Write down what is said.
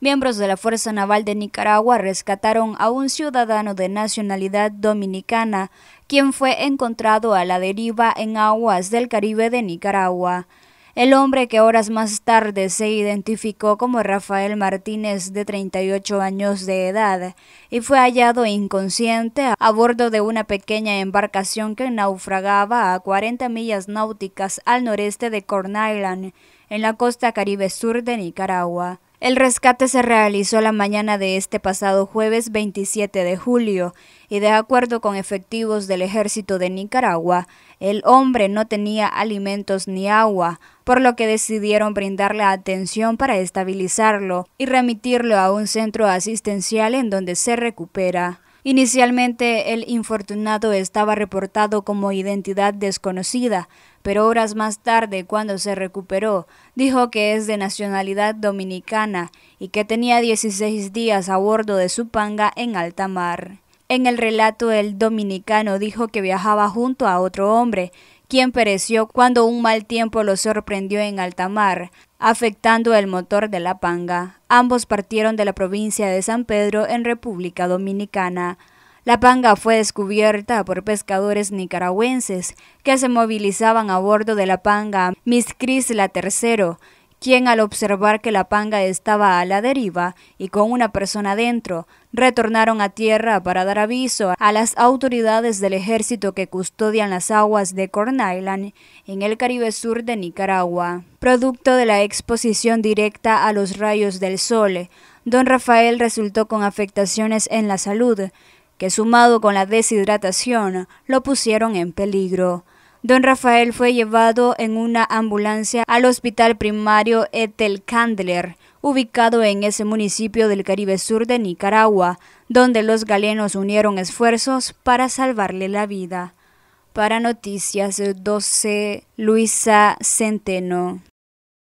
Miembros de la Fuerza Naval de Nicaragua rescataron a un ciudadano de nacionalidad dominicana, quien fue encontrado a la deriva en aguas del Caribe de Nicaragua. El hombre que horas más tarde se identificó como Rafael Martínez, de 38 años de edad, y fue hallado inconsciente a bordo de una pequeña embarcación que naufragaba a 40 millas náuticas al noreste de Corn Island, en la costa caribe sur de Nicaragua. El rescate se realizó la mañana de este pasado jueves 27 de julio y de acuerdo con efectivos del ejército de Nicaragua, el hombre no tenía alimentos ni agua, por lo que decidieron brindarle atención para estabilizarlo y remitirlo a un centro asistencial en donde se recupera. Inicialmente el infortunado estaba reportado como identidad desconocida, pero horas más tarde, cuando se recuperó, dijo que es de nacionalidad dominicana y que tenía 16 días a bordo de su panga en alta mar. En el relato el dominicano dijo que viajaba junto a otro hombre, quien pereció cuando un mal tiempo lo sorprendió en alta mar, afectando el motor de la panga. Ambos partieron de la provincia de San Pedro en República Dominicana. La panga fue descubierta por pescadores nicaragüenses que se movilizaban a bordo de la panga Miss Crisla tercero quien al observar que la panga estaba a la deriva y con una persona dentro, retornaron a tierra para dar aviso a las autoridades del ejército que custodian las aguas de Corn Island en el Caribe Sur de Nicaragua. Producto de la exposición directa a los rayos del sol, don Rafael resultó con afectaciones en la salud, que sumado con la deshidratación lo pusieron en peligro. Don Rafael fue llevado en una ambulancia al hospital primario Etel Candler, ubicado en ese municipio del Caribe Sur de Nicaragua, donde los galenos unieron esfuerzos para salvarle la vida. Para Noticias 12, Luisa Centeno.